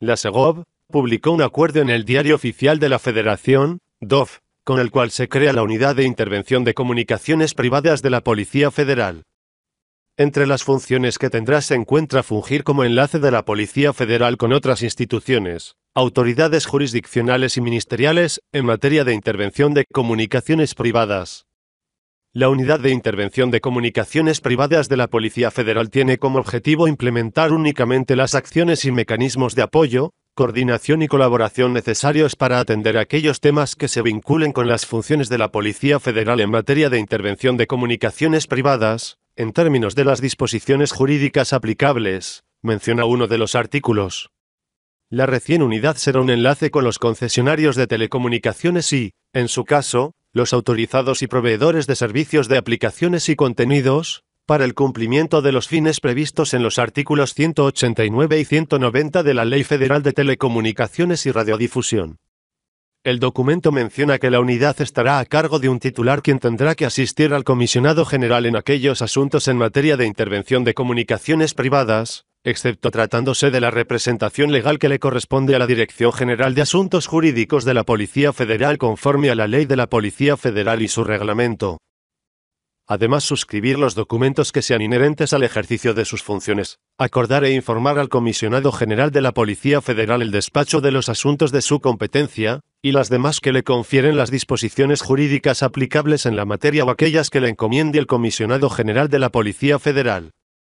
La Segov publicó un acuerdo en el Diario Oficial de la Federación, DOF, con el cual se crea la Unidad de Intervención de Comunicaciones Privadas de la Policía Federal. Entre las funciones que tendrá se encuentra fungir como enlace de la Policía Federal con otras instituciones, autoridades jurisdiccionales y ministeriales en materia de intervención de comunicaciones privadas. La Unidad de Intervención de Comunicaciones Privadas de la Policía Federal tiene como objetivo implementar únicamente las acciones y mecanismos de apoyo, coordinación y colaboración necesarios para atender aquellos temas que se vinculen con las funciones de la Policía Federal en materia de intervención de comunicaciones privadas, en términos de las disposiciones jurídicas aplicables, menciona uno de los artículos. La recién unidad será un enlace con los concesionarios de telecomunicaciones y, en su caso, los autorizados y proveedores de servicios de aplicaciones y contenidos, para el cumplimiento de los fines previstos en los artículos 189 y 190 de la Ley Federal de Telecomunicaciones y Radiodifusión. El documento menciona que la unidad estará a cargo de un titular quien tendrá que asistir al comisionado general en aquellos asuntos en materia de intervención de comunicaciones privadas, excepto tratándose de la representación legal que le corresponde a la Dirección General de Asuntos Jurídicos de la Policía Federal conforme a la ley de la Policía Federal y su reglamento. Además, suscribir los documentos que sean inherentes al ejercicio de sus funciones, acordar e informar al Comisionado General de la Policía Federal el despacho de los asuntos de su competencia, y las demás que le confieren las disposiciones jurídicas aplicables en la materia o aquellas que le encomiende el Comisionado General de la Policía Federal.